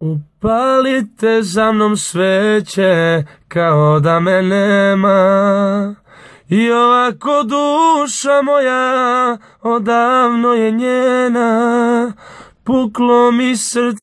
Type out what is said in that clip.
Upalite za mnom sveće, kao da me nema. I ovako duša moja, odavno je njena, puklo mi srce.